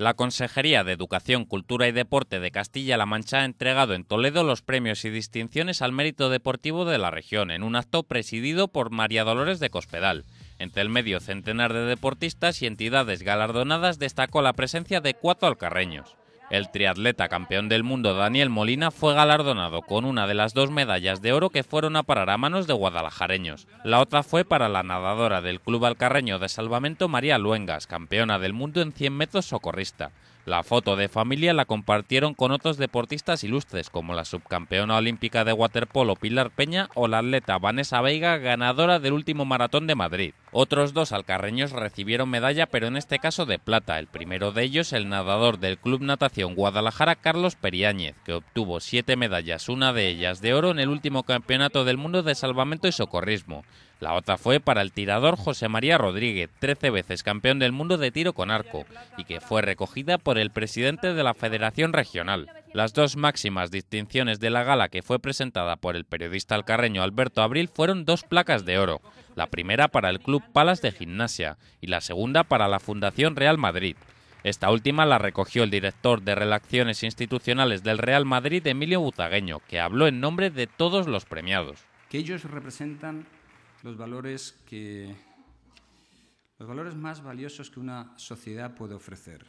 La Consejería de Educación, Cultura y Deporte de Castilla-La Mancha ha entregado en Toledo los premios y distinciones al mérito deportivo de la región en un acto presidido por María Dolores de Cospedal. Entre el medio centenar de deportistas y entidades galardonadas destacó la presencia de cuatro alcarreños. El triatleta campeón del mundo Daniel Molina fue galardonado con una de las dos medallas de oro que fueron a parar a manos de guadalajareños. La otra fue para la nadadora del Club Alcarreño de Salvamento María Luengas, campeona del mundo en 100 metros socorrista. La foto de familia la compartieron con otros deportistas ilustres, como la subcampeona olímpica de waterpolo Pilar Peña o la atleta Vanessa Veiga, ganadora del último maratón de Madrid. Otros dos alcarreños recibieron medalla, pero en este caso de plata. El primero de ellos, el nadador del Club Natación Guadalajara, Carlos Periáñez, que obtuvo siete medallas, una de ellas de oro en el último campeonato del mundo de salvamento y socorrismo. La otra fue para el tirador José María Rodríguez, 13 veces campeón del mundo de tiro con arco, y que fue recogida por el presidente de la Federación Regional. Las dos máximas distinciones de la gala que fue presentada por el periodista alcarreño Alberto Abril fueron dos placas de oro, la primera para el Club Palas de Gimnasia y la segunda para la Fundación Real Madrid. Esta última la recogió el director de Relaciones Institucionales del Real Madrid, Emilio Buzagueño, que habló en nombre de todos los premiados. Que ellos representan los valores que los valores más valiosos que una sociedad puede ofrecer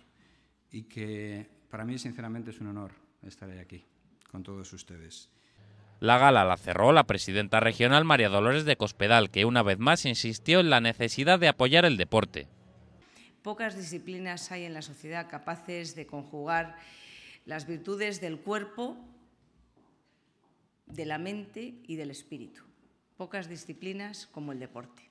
y que para mí sinceramente es un honor estar aquí con todos ustedes. La gala la cerró la presidenta regional María Dolores de Cospedal, que una vez más insistió en la necesidad de apoyar el deporte. Pocas disciplinas hay en la sociedad capaces de conjugar las virtudes del cuerpo, de la mente y del espíritu pocas disciplinas como el deporte.